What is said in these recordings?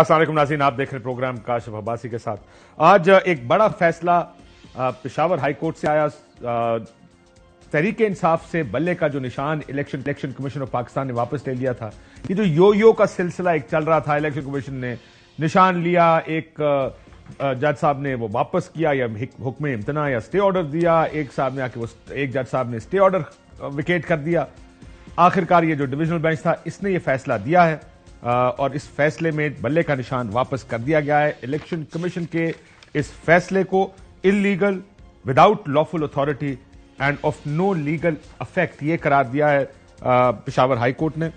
असलम नाजीन आप देख रहे प्रोग्राम काशफ अब्बासी के साथ आज एक बड़ा फैसला पिशावर हाई कोर्ट से आया तरीके इंसाफ से बल्ले का जो निशान election election commission of Pakistan ने वापस ले लिया था ये जो यो यो का सिलसिला एक चल रहा था इलेक्शन कमीशन ने निशान लिया एक जज साहब ने वो वापस किया या हुक्म इम्तना या स्टे ऑर्डर दिया एक साहब ने आके वो एक जज साहब ने स्टे ऑर्डर विकेट कर दिया आखिरकार ये जो डिविजनल बेंच था इसने ये फैसला दिया है और इस फैसले में बल्ले का निशान वापस कर दिया गया है इलेक्शन कमीशन के इस फैसले को illegal without lawful authority and of no legal effect ये करार दिया है पिशावर हाई कोर्ट ने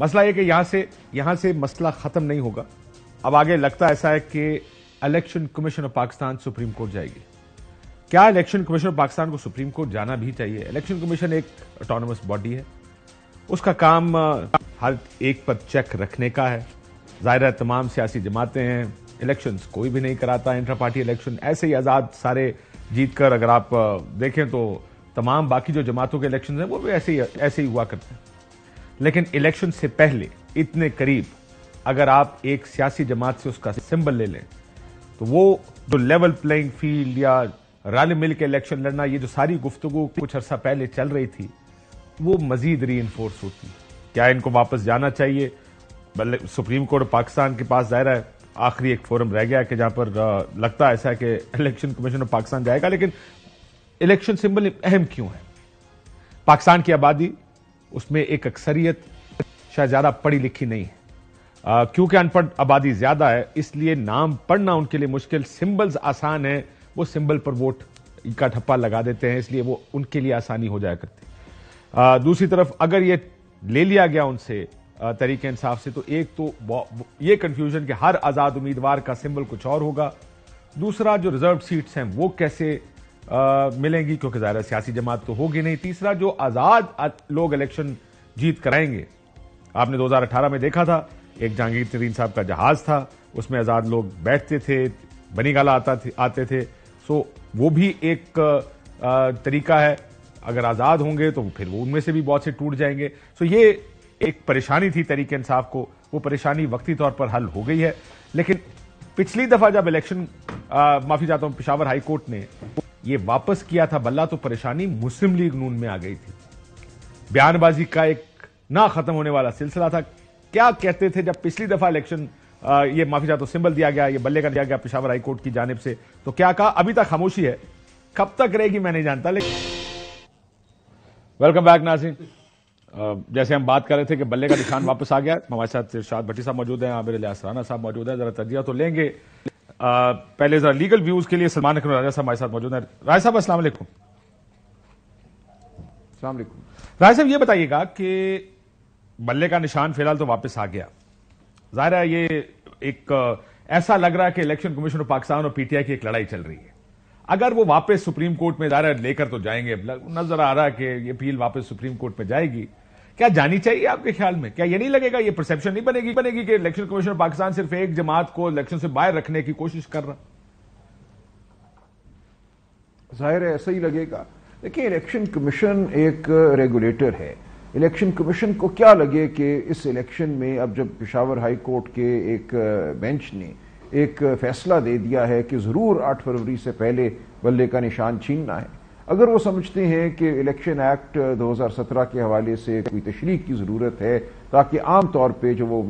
मसला यह कि यहां से यहां से मसला खत्म नहीं होगा अब आगे लगता ऐसा है कि election commission of Pakistan supreme court जाएगी क्या इलेक्शन कमीशन ऑफ पाकिस्तान को सुप्रीम कोर्ट जाना भी चाहिए इलेक्शन कमीशन एक ऑटोनमस बॉडी है उसका काम हर एक पर चेक रखने का है ज़ाहिर है तमाम सियासी जमातें हैं इलेक्शन कोई भी नहीं कराता इंटर पार्टी इलेक्शन ऐसे ही आज़ाद सारे जीत कर अगर आप देखें तो तमाम बाकी जो जमातों के इलेक्शन हैं वो भी ऐसे ही ऐसे ही हुआ करते हैं लेकिन इलेक्शन से पहले इतने करीब अगर आप एक सियासी जमात से उसका सिंबल ले लें तो वो जो लेवल प्लेइंग फील्ड या रल मिल के इलेक्शन लड़ना ये जो सारी गुफ्तु कुछ अरसा पहले चल रही थी वो मजीद री होती है क्या इनको वापस जाना चाहिए सुप्रीम कोर्ट पाकिस्तान के पास जाहिर है आखिरी एक फोरम रह गया कि जहां पर लगता ऐसा है कि इलेक्शन कमीशन ऑफ पाकिस्तान जाएगा लेकिन इलेक्शन सिंबल अहम क्यों है पाकिस्तान की आबादी उसमें एक अक्सरियत शायद ज्यादा पढ़ी लिखी नहीं है क्योंकि अनपढ़ आबादी ज्यादा है इसलिए नाम पढ़ना उनके लिए मुश्किल सिंबल्स आसान है वो सिंबल पर वोट का ठप्पा लगा देते हैं इसलिए वो उनके लिए आसानी हो जाया करती है दूसरी तरफ अगर ये ले लिया गया उनसे तरीके इंसाफ से तो एक तो ये कंफ्यूजन कि हर आजाद उम्मीदवार का सिंबल कुछ और होगा दूसरा जो रिजर्व सीट्स हैं वो कैसे आ, मिलेंगी क्योंकि ज़ाहिर सियासी जमात तो होगी नहीं तीसरा जो आज़ाद लोग इलेक्शन जीत कराएंगे आपने 2018 में देखा था एक जहांगीर तरीन साहब का जहाज था उसमें आज़ाद लोग बैठते थे बनीगाला आता थे आते थे सो वो भी एक आ, तरीका है अगर आज़ाद होंगे तो फिर वो उनमें से भी बहुत से टूट जाएंगे सो ये एक परेशानी थी तरीके इंसाफ को वो परेशानी वक्ती तौर पर हल हो गई है लेकिन पिछली दफ़ा जब इलेक्शन माफ़ी चाहता हूं पिशावर हाई कोर्ट ने ये वापस किया था बल्ला तो परेशानी मुस्लिम लीग नून में आ गई थी बयानबाजी का एक ना खत्म होने वाला सिलसिला था क्या कहते थे जब पिछली दफ़ा इलेक्शन ये माफी चाहता सिंबल दिया गया ये बल्ले का दिया गया पिशावर हाईकोर्ट की जानब से तो क्या कहा अभी तक खामोशी है कब तक रहेगी मैं नहीं जानता लेकिन वेलकम बैक नाजी जैसे हम बात कर रहे थे कि बल्ले का निशान वापस आ गया हमारे साथ इरशाद भट्टी साहब मौजूद हैं आमिर लिया सराना साहब मौजूद हैं जरा तजिया तो लेंगे आ, uh, पहले जरा लीगल व्यूज के लिए सलमान अखन राजा साहब हमारे साथ मौजूद हैं राय साहब अस्सलाम राय साहब ये बताइएगा कि बल्ले का निशान फिलहाल तो वापस आ गया जाहिर है ये एक uh, ऐसा लग रहा है कि इलेक्शन कमीशन ऑफ पाकिस्तान और पीटीआई की एक लड़ाई चल रही है अगर वो वापस सुप्रीम कोर्ट में दायरा लेकर तो जाएंगे नजर आ रहा है कि ये अपील वापस सुप्रीम कोर्ट में जाएगी क्या जानी चाहिए आपके ख्याल में क्या ये नहीं लगेगा ये परसेप्शन नहीं बनेगी बनेगी कि इलेक्शन कमीशन पाकिस्तान सिर्फ एक जमात को इलेक्शन से बाहर रखने की कोशिश कर रहा जाहिर है ऐसा ही लगेगा देखिए इलेक्शन कमीशन एक रेगुलेटर है इलेक्शन कमीशन को क्या लगे कि इस इलेक्शन में अब जब पिशावर हाई कोर्ट के एक बेंच ने एक फैसला दे दिया है कि ज़रूर आठ फरवरी से पहले बल्ले का निशान छीनना है अगर वो समझते हैं कि इलेक्शन एक्ट 2017 के हवाले से कोई तशरी की ज़रूरत है ताकि आम तौर पर जो वो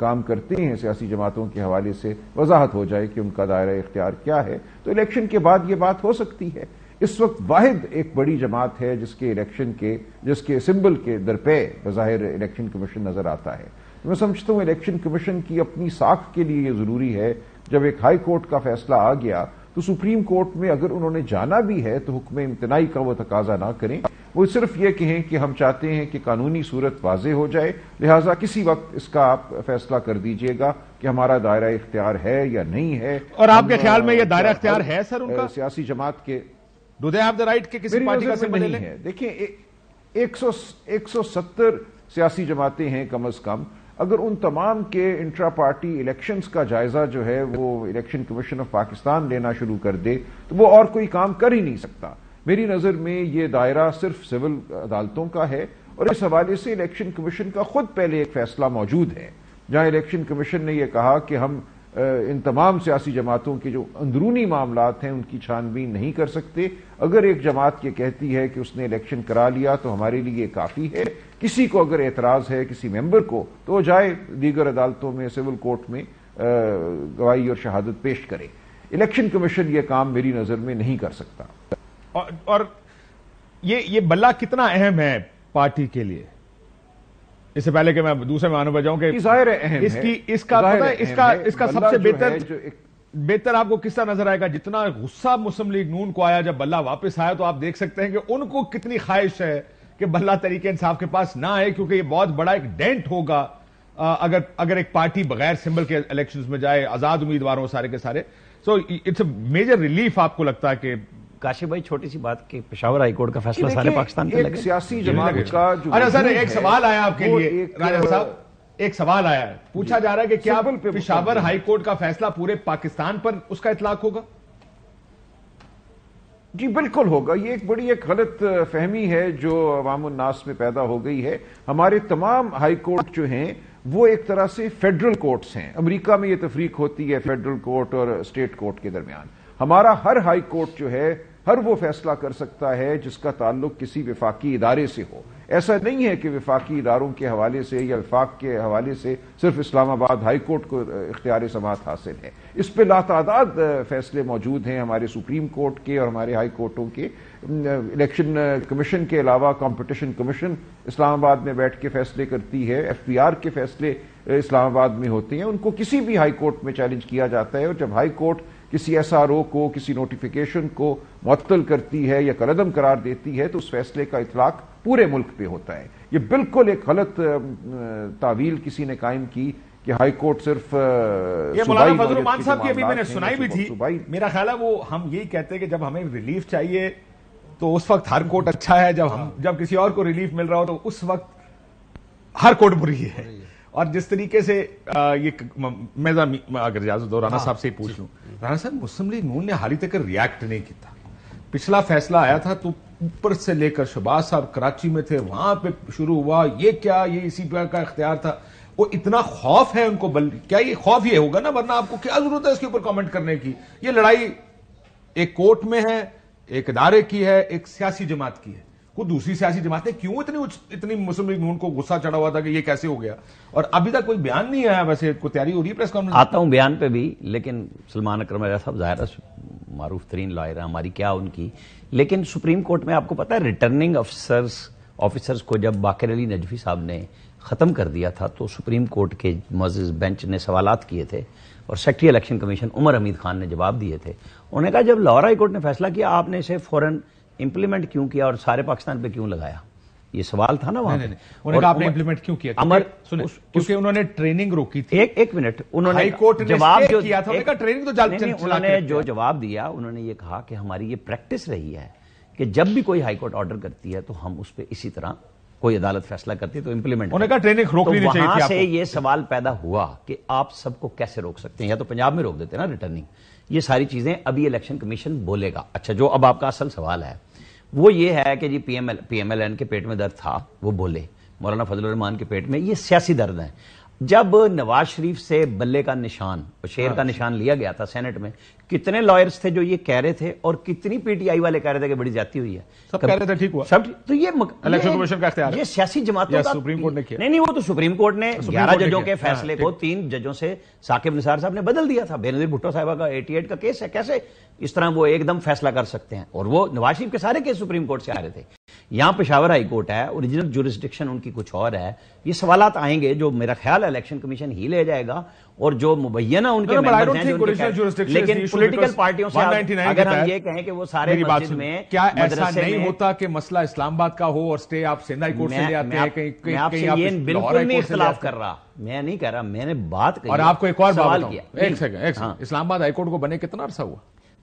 काम करते हैं सियासी जमातों के हवाले से वजाहत हो जाए कि उनका दायरा इख्तियार क्या है तो इलेक्शन के बाद ये बात हो सकती है इस वक्त वाहिद एक बड़ी जमात है जिसके इलेक्शन के जिसके सिंबल के दरपे बाहिर इलेक्शन कमीशन नज़र आता है मैं समझता हूं इलेक्शन कमीशन की अपनी साख के लिए यह जरूरी है जब एक हाई कोर्ट का फैसला आ गया तो सुप्रीम कोर्ट में अगर उन्होंने जाना भी है तो हुक्म इम्तनाई का वह तकाजा ना करें वो सिर्फ ये कहें कि हम चाहते हैं कि कानूनी सूरत वाजे हो जाए लिहाजा किसी वक्त इसका आप फैसला कर दीजिएगा कि हमारा दायरा इख्तियार है या नहीं है और आपके ख्याल में यह दायरा इख्तियार है सर उनका सियासी जमात के द राइट के किसी पार्टी का नहीं है देखिए एक सौ सत्तर सियासी जमातें हैं कम अज कम अगर उन तमाम के इंट्रा पार्टी इलेक्शंस का जायजा जो है वो इलेक्शन कमीशन ऑफ पाकिस्तान लेना शुरू कर दे तो वो और कोई काम कर ही नहीं सकता मेरी नजर में ये दायरा सिर्फ सिविल अदालतों का है और इस हवाले से इलेक्शन कमीशन का खुद पहले एक फैसला मौजूद है जहां इलेक्शन कमीशन ने यह कहा कि हम इन तमाम सियासी जमातों के जो अंदरूनी मामला हैं उनकी छानबीन नहीं कर सकते अगर एक जमात ये कहती है कि उसने इलेक्शन करा लिया तो हमारे लिए काफी है किसी को अगर एतराज है किसी मेंबर को तो वो जाए दीगर अदालतों में सिविल कोर्ट में गवाही और शहादत पेश करे इलेक्शन कमीशन ये काम मेरी नजर में नहीं कर सकता और, और ये ये बल्ला कितना अहम है पार्टी के लिए इससे पहले कि मैं दूसरे मानों पर जाऊं कि जाहिर अहम इसकी इसका पता है इसका इसका सबसे बेहतर बेहतर आपको किस्सा नजर आएगा जितना गुस्सा मुस्लिम लीग नून को आया जब बल्ला वापस आया तो आप देख सकते हैं कि उनको कितनी ख्वाहिश है कि बल्ला तरीके इंसाफ के पास ना आए क्योंकि ये बहुत बड़ा एक डेंट होगा अगर अगर एक पार्टी बगैर सिंबल के इलेक्शंस में जाए आजाद उम्मीदवारों सारे के सारे so it's a major relief आपको लगता है कि काशी भाई छोटी सी बात कि पेशावर हाईकोर्ट का फैसला सारे पाकिस्तान पे लगे सियासी जमात का अरे सर एक सवाल आया आपके लिए राजा साहब एक सवाल आया पूछा जा रहा है कि क्या पेशावर हाईकोर्ट का फैसला पूरे पाकिस्तान पर उसका इतलाक होगा जी बिल्कुल होगा ये एक बड़ी एक गलत फहमी है जो अवामनास में पैदा हो गई है हमारे तमाम हाई कोर्ट जो हैं वो एक तरह से फेडरल कोर्ट्स हैं अमेरिका में ये तफरीक होती है फेडरल कोर्ट और स्टेट कोर्ट के दरमियान हमारा हर हाई कोर्ट जो है हर वो फैसला कर सकता है जिसका ताल्लुक किसी विफाकी इदारे से हो ऐसा नहीं है कि विफाकी इदारों के हवाले से या विफाक के हवाले से सिर्फ इस्लामाबाद हाई कोर्ट को इख्तियार समात हासिल है इस पर लातादाद फैसले मौजूद हैं हमारे सुप्रीम कोर्ट के और हमारे हाई कोर्टों के इलेक्शन कमीशन के अलावा कंपटीशन कमीशन इस्लामाबाद में बैठ के फैसले करती है एफ पी आर के फैसले इस्लामाबाद में होते हैं उनको किसी भी हाई कोर्ट में चैलेंज किया जाता है और जब हाई कोर्ट किसी एस आर ओ को किसी नोटिफिकेशन को मअतल करती है या कलदम करार देती है तो उस फैसले का इतलाक पूरे मुल्क पे होता है ये बिल्कुल एक गलत तावील किसी ने कायम की कि हाई कोर्ट सिर्फ ये मौलाना साहब की अभी मैंने सुनाई भी थी मेरा ख्याल है वो हम यही कहते हैं कि जब हमें रिलीफ चाहिए तो उस वक्त हर कोर्ट अच्छा है जब हम जब किसी और को रिलीफ मिल रहा हो तो उस वक्त हर कोर्ट बुरी है और जिस तरीके से आ, ये मैं अगर इजाजत दो राणा हाँ, साहब से ही पूछ लू राणा साहब मुस्लिम लीग नून ने हाल तक रिएक्ट नहीं किया पिछला फैसला आया था तो ऊपर से लेकर शबाज साहब कराची में थे वहां पे शुरू हुआ ये क्या ये इसी प्रकार का इख्तियार था वो इतना खौफ है उनको बल क्या ये खौफ ये होगा ना वरना आपको क्या जरूरत है इसके ऊपर कमेंट करने की ये लड़ाई एक कोर्ट में है एक इदारे की है एक सियासी जमात की है को दूसरी सियासी जमातें क्यों इतनी इतनी मुस्लिम लीग नून को गुस्सा चढ़ा हुआ था कि ये कैसे हो गया और अभी तक कोई बयान नहीं आया वैसे कोई तैयारी हो रही है प्रेस कॉन्फ्रेंस आता हूँ बयान पे भी लेकिन सलमान अक्रम साहब जाहिर मारूफ तरीन लॉयर है हमारी क्या उनकी लेकिन सुप्रीम कोर्ट में आपको पता है रिटर्निंग अफसर्स ऑफिसर्स को जब बाकर अली नजफी साहब ने ख़त्म कर दिया था तो सुप्रीम कोर्ट के मजिज बेंच ने सवाल किए थे और secretary election commission Umar Hamid Khan ने जवाब दिए थे उन्होंने कहा जब लाहौर हाई कोर्ट ने फैसला किया आपने इसे फ़ौरन इंप्लीमेंट क्यों किया और सारे पाकिस्तान पे क्यों लगाया ये सवाल था ना वहां नहीं, नहीं, और आपने इम्प्लीमेंट क्यों किया अमर सुने क्योंकि उन्होंने ट्रेनिंग रोकी थी एक एक मिनट उन्होंने कोर्ट जवाब जो किया था एक, ट्रेनिंग तो उन्होंने जो जवाब दिया उन्होंने ये कहा कि हमारी ये प्रैक्टिस रही है कि जब भी कोई हाईकोर्ट ऑर्डर करती है तो हम उस पर इसी तरह कोई अदालत फैसला करती है तो इम्प्लीमेंट उन्होंने कहा ट्रेनिंग रोक तो चाहिए थी से ये सवाल पैदा हुआ कि आप सबको कैसे रोक सकते हैं या तो पंजाब में रोक देते हैं ना रिटर्निंग ये सारी चीजें अभी इलेक्शन कमीशन बोलेगा अच्छा जो अब आपका असल सवाल है वो ये है कि जी पीएमएल पीएमएलएन के पेट में दर्द था वो बोले मौलाना फजल रहमान के पेट में ये सियासी दर्द है जब नवाज शरीफ से बल्ले का निशान और शेर का हाँ, निशान लिया गया था सेनेट में कितने लॉयर्स थे जो ये कह रहे थे और कितनी पीटीआई वाले कह रहे थे कि बड़ी जाती हुई है सब कह रहे थे ठीक हुआ सब तो ये इलेक्शन कमीशन का अख्तियार ये सियासी जमात का सुप्रीम कोर्ट ने किया नहीं नहीं वो तो सुप्रीम कोर्ट ने ग्यारह जजों के हाँ, फैसले को तीन जजों से साकिब निसार साहब ने बदल दिया था बेनजीर भुट्टो साहबा का एटी एट का केस है कैसे इस तरह वो एकदम फैसला कर सकते हैं और वो नवाज शरीफ के सारे केस सुप्रीम कोर्ट से आ रहे थे यहाँ पेशावर हाईकोर्ट है ओरिजिनल जुरिस्डिक्शन उनकी कुछ और है ये सवाल आएंगे जो मेरा ख्याल इलेक्शन कमीशन ही ले जाएगा और जो मुबैया उनके उनके लेकिन पोलिटिकल पार्टियों से अगर हम ये कहें कि वो सारे में क्या ऐसा नहीं होता कि मसला इस्लामाबाद का हो और स्टे आप सिंध हाईकोर्ट से हैं कहीं बिल्कुल नहीं इख्तलाफ कर रहा मैं नहीं कह रहा मैंने बात और आपको एक और सवाल किया एक सेकंड एक हाँ। इस्लामाबाद हाईकोर्ट को बने कितना अरसा हुआ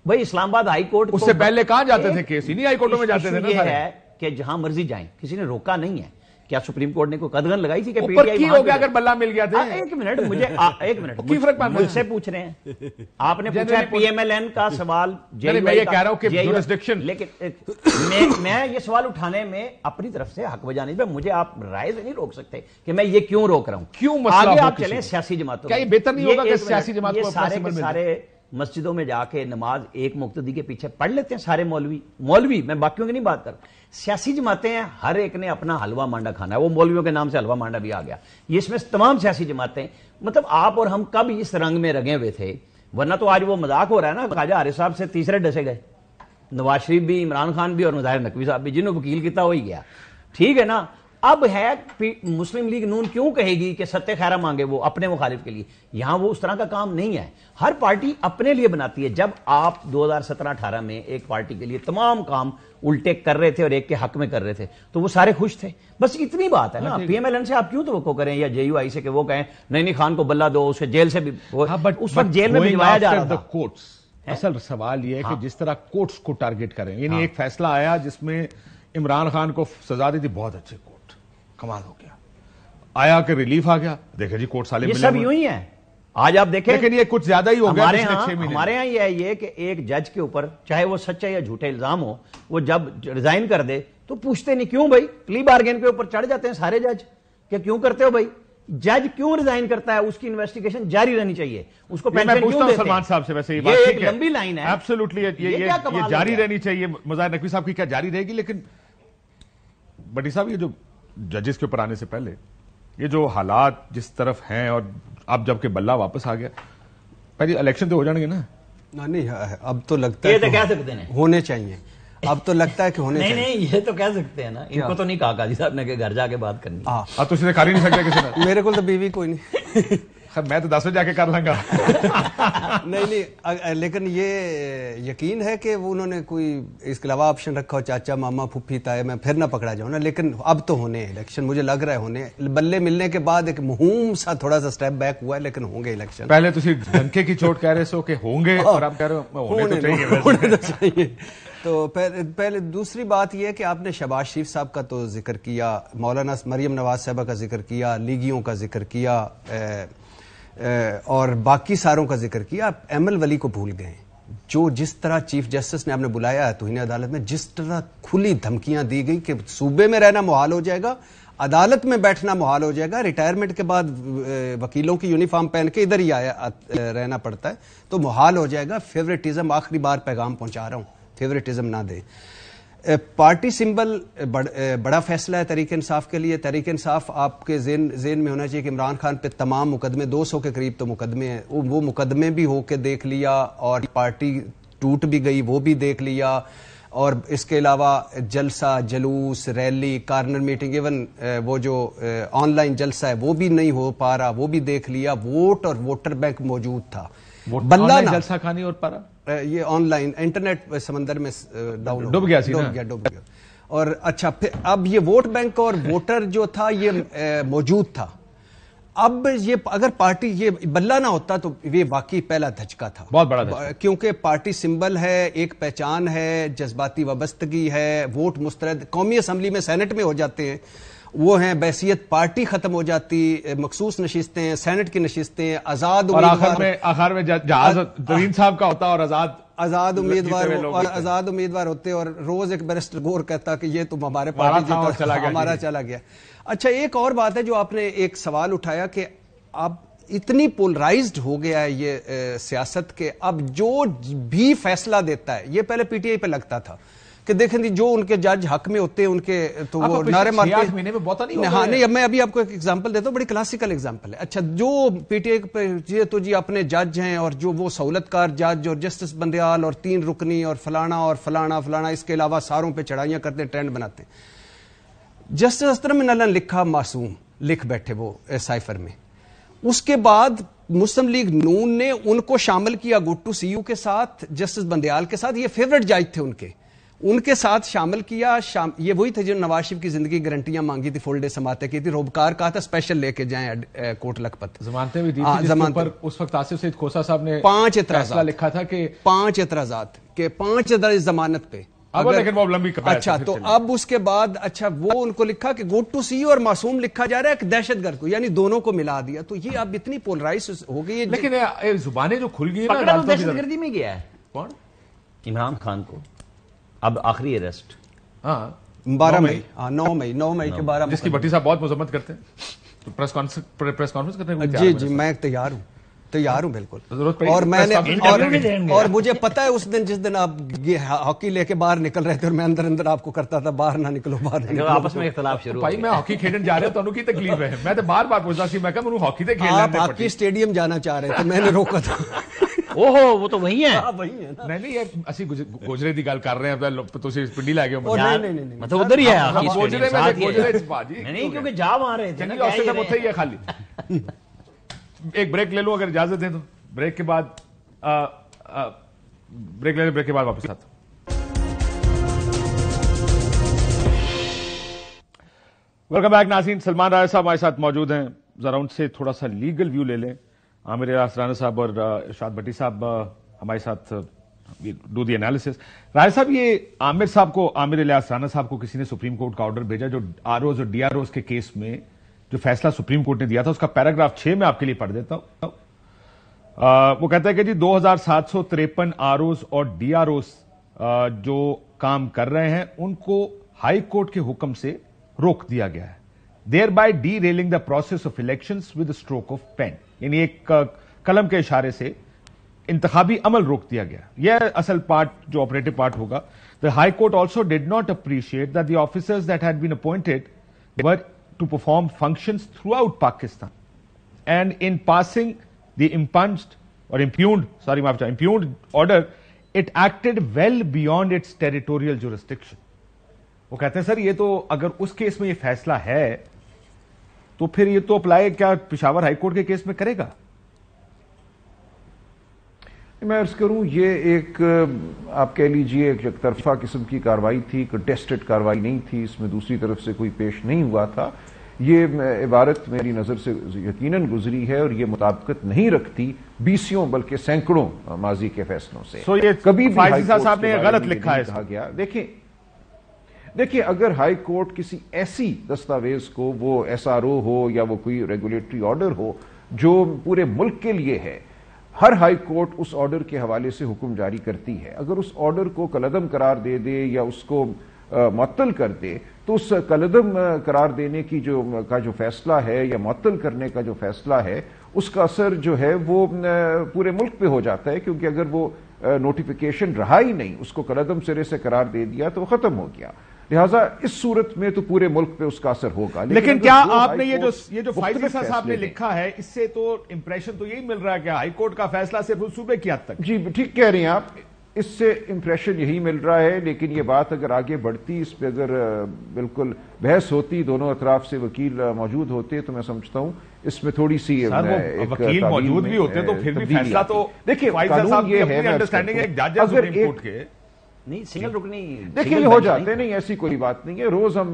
भाई इस्लामाबाद हाईकोर्ट उससे पहले कहा जाते थे केस इन्हीं हाईकोर्टों में जाते थे ना कि जहां मर्जी जाए किसी ने रोका नहीं है क्या सुप्रीम कोर्ट ने कोई कदगन लगाई थी कि पीटीआई हो गया अगर बल्ला मिल गया था एक मिनट मुझे आ, एक मिनट मुझ, फर्क मुझसे पूछ रहे हैं आपने पूछा है पीएमएलएन का सवाल मैं ये कह रहा हूं लेकिन मैं मैं ये सवाल उठाने में अपनी तरफ से हक बजाने में मुझे आप राय से नहीं रोक सकते कि मैं ये क्यों रोक रहा हूं क्यों आगे आप चले सियासी जमातों क्या बेहतर नहीं होगा सियासी जमात सारे सारे मस्जिदों में जाके नमाज एक मुक्तदी के पीछे पढ़ लेते हैं सारे मौलवी मौलवी मैं बाकियों की नहीं बात कर सियासी जमातें हैं हर एक ने अपना हलवा मांडा खाना है वो मौलवियों के नाम से हलवा मांडा भी आ गया ये इसमें तमाम सियासी जमातें मतलब आप और हम कब इस रंग में रगे हुए थे वरना तो आज वो मजाक हो रहा है ना खाजा आर्य साहब से तीसरे डसे गए नवाज शरीफ भी इमरान खान भी और मुजाहिर नकवी साहब भी जिन्होंने वकील किया हो ही गया ठीक है ना अब है मुस्लिम लीग नून क्यों कहेगी कि सत्य खैरा मांगे वो अपने मुखालिफ के लिए यहां वो उस तरह का काम नहीं है हर पार्टी अपने लिए बनाती है जब आप 2017-18 में एक पार्टी के लिए तमाम काम उल्टे कर रहे थे और एक के हक में कर रहे थे तो वो सारे खुश थे बस इतनी बात है ना पीएमएलएन हाँ, से आप क्यों तो करें या जेयूआई से कि वो कहें नैनी खान को बल्ला दो उसके जेल से भी बट, हाँ, उस वक्त जेल में भिजवाया जा रहा था कोर्ट्स असल सवाल यह है कि हाँ। जिस तरह कोर्ट्स को टारगेट करें यानी एक फैसला आया जिसमें इमरान खान को सजा दी थी बहुत को कमाल हो गया आया के रिलीफ आ गया देखे जी कोर्ट साले ये सब यूं ही है आज आप देखें लेकिन ये कुछ ज्यादा ही हो गया हमारे यहाँ हमारे यहाँ ये है ये कि एक जज के ऊपर चाहे वो सच्चा या झूठे इल्जाम हो वो जब रिजाइन कर दे तो पूछते नहीं क्यों भाई प्ली बार्गेन के ऊपर चढ़ जाते हैं सारे जज कि क्यों करते हो भाई जज क्यों रिजाइन करता है उसकी इन्वेस्टिगेशन जारी रहनी चाहिए उसको सलमान साहब से वैसे ये, ये एक लंबी लाइन है एब्सोल्युटली ये ये, ये, ये जारी रहनी चाहिए मुजाहिर नकवी साहब की क्या जारी रहेगी लेकिन बटी साहब ये जो जजेस के ऊपर आने से पहले ये जो हालात जिस तरफ हैं और अब जबकि बल्ला वापस आ गया पहले इलेक्शन तो हो जाएंगे ना ना नहीं हाँ, हाँ, अब तो लगता है तो कह सकते हैं होने चाहिए अब तो लगता है कि होने नहीं नहीं ये तो कह सकते हैं ना इनको तो नहीं कहा काजी साहब ने कि घर जाके बात करनी अब हाँ। तो इसने कर ही नहीं सकता किसी ने मेरे को तो बीवी कोई नहीं मैं तो दस बजे जाके कर लूंगा नहीं नहीं लेकिन ये यकीन है कि वो उन्होंने कोई इसके अलावा ऑप्शन रखा हो चाचा मामा फूफी ताए मैं फिर ना पकड़ा जाऊँ ना लेकिन अब तो होने इलेक्शन मुझे लग रहा है होने बल्ले मिलने के बाद एक मुहूम सा थोड़ा सा स्टेप बैक हुआ है लेकिन होंगे इलेक्शन पहले तुम धनके की चोट कह रहे सो कि होंगे हाँ, और आप कह रहे हो होने तो, तो, तो, तो पहले पहले दूसरी बात यह है कि आपने शबाज शरीफ साहब का तो जिक्र किया मौलाना मरियम नवाज साहबा का जिक्र किया लीगियों का जिक्र किया और बाकी सारों का जिक्र किया आप एमल वली को भूल गए जो जिस तरह चीफ जस्टिस ने आपने बुलाया तोहनी अदालत में जिस तरह खुली धमकियां दी गई कि सूबे में रहना मुहाल हो जाएगा अदालत में बैठना मुहाल हो जाएगा रिटायरमेंट के बाद वकीलों की यूनिफॉर्म पहन के इधर ही आया रहना पड़ता है तो मुहाल हो जाएगा फेवरेटिज्म आखिरी बार पैगाम पहुंचा रहा हूं फेवरेटिज्म ना दें पार्टी सिंबल बड़, बड़ा फैसला है तरीक इंसाफ के लिए तरीक इंसाफ आपके जेन जेन में होना चाहिए कि इमरान खान पे तमाम मुकदमे 200 के करीब तो मुकदमे हैं वो मुकदमे भी होके देख लिया और पार्टी टूट भी गई वो भी देख लिया और इसके अलावा जलसा जलूस रैली कार्नर मीटिंग इवन वो जो ऑनलाइन जलसा है वो भी नहीं हो पा रहा वो भी देख लिया वोट और वोटर बैंक मौजूद था बल्ला जलसा खानी और पारा ये ऑनलाइन इंटरनेट समंदर में डाउन डूब गया डूब हाँ। गया डूब गया और अच्छा फिर अब ये वोट बैंक और वोटर जो था ये मौजूद था अब ये अगर पार्टी ये बल्ला ना होता तो ये वाकई पहला धचका था बहुत बड़ा क्योंकि पार्टी सिंबल है एक पहचान है जज्बाती वाबस्तगी है वोट मुस्तरद कौमी असम्बली में सेनेट में हो जाते हैं वो हैं बैसीत पार्टी खत्म हो जाती मखसूस नशिस्तें सेनेट की नशिस्तें आजाद और आखिर में आखिर में जहाज साहब का होता और आजाद आजाद उम्मीदवार और आजाद उम्मीदवार होते और रोज एक बैरिस्टर गौर कहता कि ये तुम हमारे पार्टी चला हमारा चला गया अच्छा एक और बात है जो आपने एक सवाल उठाया कि अब इतनी पोलराइज्ड हो गया है ये सियासत के अब जो भी फैसला देता है ये पहले पीटीआई पे लगता था कि देखें जी जो उनके जज हक में होते हैं उनके तो, हाँ, तो वो नारे मारते महीने में बहुत तो नहीं हाँ नहीं अब मैं अभी आपको एक एग्जांपल देता हूँ बड़ी क्लासिकल एग्जांपल है अच्छा जो पीटीए पे ये तो जी अपने जज हैं और जो वो सहूलतकार जज और जस्टिस बंदयाल और तीन रुकनी और फलाना और फलाना फलाना इसके अलावा सारों पर चढ़ाइयां करते ट्रेंड बनाते जस्टिस अस्तर मिनल ने लिखा मासूम लिख बैठे वो साइफर में उसके बाद मुस्लिम लीग नून ने उनको शामिल किया गुट्टू सीयू के साथ जस्टिस बंदयाल के साथ ये फेवरेट जज थे उनके उनके साथ शामिल किया शाम ये वही थे जो नवाज शिफ की जिंदगी गारंटियां मांगी थी फुल डे समाते की थी रोबकार कहा था स्पेशल लेके जाए कोट लखपत जमानतें भी दी आ, थी हाँ, जमानत पर उस वक्त आसिफ सईद खोसा साहब ने पांच एतराज लिखा था कि पांच एतराजात के पांच एतराज जमानत पे अब लेकिन वो लंबी अच्छा तो अब उसके बाद अच्छा वो उनको लिखा कि गुड टू सी और मासूम लिखा जा रहा है दहशतगर्द को यानी दोनों को मिला दिया तो ये अब इतनी पोलराइज हो गई है लेकिन जुबानें जो खुल गई तो दहशतगर्दी में गया है कौन इमरान खान को अब आखिरी अरेस्ट हाँ बारह मई हाँ, नौ मई नौ मई के बारह जिसकी भट्टी साहब बहुत मजम्मत करते हैं तो प्रेस कॉन्फ्रेंस प्रेस कॉन्फ्रेंस करते हैं जी जी मैं तैयार हूँ तैयार हूँ बिल्कुल तो और मैंने और, और मुझे पता है उस दिन जिस दिन आप ये हॉकी लेके बाहर निकल रहे थे और मैं अंदर अंदर आपको करता था बाहर ना निकलो बाहर निकलो आपस में इख्तलाफ शुरू भाई मैं हॉकी खेलने जा रहा हूँ तो की तकलीफ है मैं तो बार बार पूछता सी मैं हॉकी तो खेल आप हॉकी स्टेडियम जाना चाह रहे थे मैंने रोका था ओहो वो तो वही है वही है ਹੈ ਨਾ ਨਹੀਂ ਨਹੀਂ ਇਹ ਅਸੀਂ ਗੋਜਰੇ ਦੀ ਗੱਲ ਕਰ ਰਹੇ थे ना उससे एक ब्रेक ले लो अगर इजाजत दें तो ब्रेक के बाद ब्रेक ले लो ब्रेक के बाद वापस आता वेलकम बैक नासीन सलमान राय साहब हमारे साथ मौजूद हैं जरा उनसे थोड़ा सा लीगल व्यू ले लें आमिर राना साहब और इर्शाद भट्टी साहब हमारे साथ डू दी एनालिसिस राय साहब ये आमिर साहब को आमिर इलियास राना साहब को किसी ने सुप्रीम कोर्ट का ऑर्डर भेजा जो आर और आर के केस में जो फैसला सुप्रीम कोर्ट ने दिया था उसका पैराग्राफ छह में आपके लिए पढ़ देता हूं वो कहता है कि जी दो हजार सात सौ तिरपन और डी जो काम कर रहे हैं उनको हाई कोर्ट के हुक्म से रोक दिया गया है thereby derailing the process of election with stroke of pen यानी एक कलम के इशारे से इंतबी अमल रोक दिया गया यह असल पार्ट जो ऑपरेटिव पार्ट होगा the high court also did not appreciate that the officers that had been appointed work to perform function throughout Pakistan and in passing the impugned और इम्प्यूड सॉरी माफ impugned order it acted well beyond its territorial jurisdiction वो कहते हैं sir ये तो अगर उस case में ये फैसला है तो फिर ये तो अप्लाई क्या पिशावर हाईकोर्ट के केस में करेगा मैं अर्ज करूं ये एक आप कह लीजिए एक तरफा किस्म की कार्रवाई थी कंटेस्टेड कार्रवाई नहीं थी इसमें दूसरी तरफ से कोई पेश नहीं हुआ था ये इबारत मेरी नज़र से यकीनन गुजरी है और ये मुताबकत नहीं रखती बीसियों बल्कि सैकड़ों माजी के फैसलों से so ये कभी साहब ने गलत लिखा है कहा गया देखें देखिए अगर हाई कोर्ट किसी ऐसी दस्तावेज को वो एसआरओ हो या वो कोई रेगुलेटरी ऑर्डर हो जो पूरे मुल्क के लिए है हर हाई कोर्ट उस ऑर्डर के हवाले से हुक्म जारी करती है अगर उस ऑर्डर को कलदम करार दे दे या उसको मअतल कर दे तो उस कलदम करार देने की जो का जो फैसला है या मअतल करने का जो फैसला है उसका असर जो है वो पूरे मुल्क पे हो जाता है क्योंकि अगर वो नोटिफिकेशन रहा ही नहीं उसको कलदम सिरे से करार दे दिया तो खत्म हो गया लिहाजा इस सूरत में तो पूरे मुल्क पे उसका असर होगा लेकिन, लेकिन क्या आपने ये जो ये जो फैसला साहब ने लिखा है इससे तो इंप्रेशन तो यही मिल रहा है कि हाईकोर्ट का फैसला सिर्फ उस सूबे की हद तक जी ठीक कह रही हैं आप इससे इंप्रेशन यही मिल रहा है लेकिन ये बात अगर आगे बढ़ती इस पर अगर बिल्कुल बहस होती दोनों अतराफ से वकील मौजूद होते तो मैं समझता हूँ इसमें थोड़ी सी एक वकील मौजूद भी होते तो फिर भी फैसला तो देखिए अंडरस्टैंडिंग है नहीं सिंगल रुकनी देखिए हो जाते नहीं, ऐसी कोई बात नहीं है रोज हम